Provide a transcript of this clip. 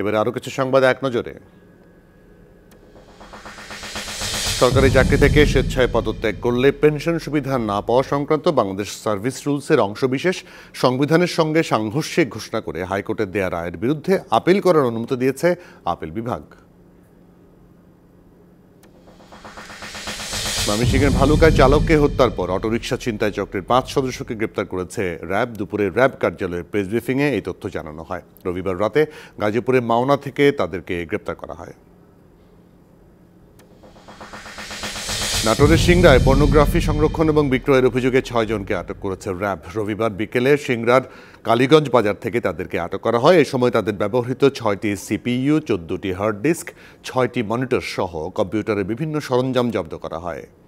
এবারে আরও কিছু সংবাদ এক নজরে সরকারি চাকরি থেকে স্বেচ্ছায় পদত্যাগ করলে পেনশন সুবিধা না পাওয়া সংক্রান্ত বাংলাদেশ সার্ভিস রুলসের অংশবিশেষ সংবিধানের সঙ্গে সাংঘর্ষিক ঘোষণা করে হাইকোর্টের দেয়া রায়ের বিরুদ্ধে আপিল করার অনুমতি দিয়েছে আপিল বিভাগ মামিশিগের ভালুকায় চালককে হত্যার পর অটোরিকশা ছিনতাই চক্রের পাঁচ সদস্যকে গ্রেপ্তার করেছে র্যাব দুপুরে র্যাব কার্যালয়ের প্রেস ব্রিফিংয়ে এই তথ্য জানানো হয় রবিবার রাতে গাজীপুরের মাওনা থেকে তাদেরকে গ্রেপ্তার করা হয় নাটোরের সিংড়ায় পর্নোগ্রাফি সংরক্ষণ এবং বিক্রয়ের অভিযোগে ছয়জনকে আটক করেছে র্যাব রবিবার বিকেলে সিংড়ার কালীগঞ্জ বাজার থেকে তাদেরকে আটক করা হয় এ সময় তাদের ব্যবহৃত ছয়টি সিপিইউ চোদ্দটি হার্ড ডিস্ক ছয়টি মনিটর সহ কম্পিউটারের বিভিন্ন সরঞ্জাম জব্দ করা হয়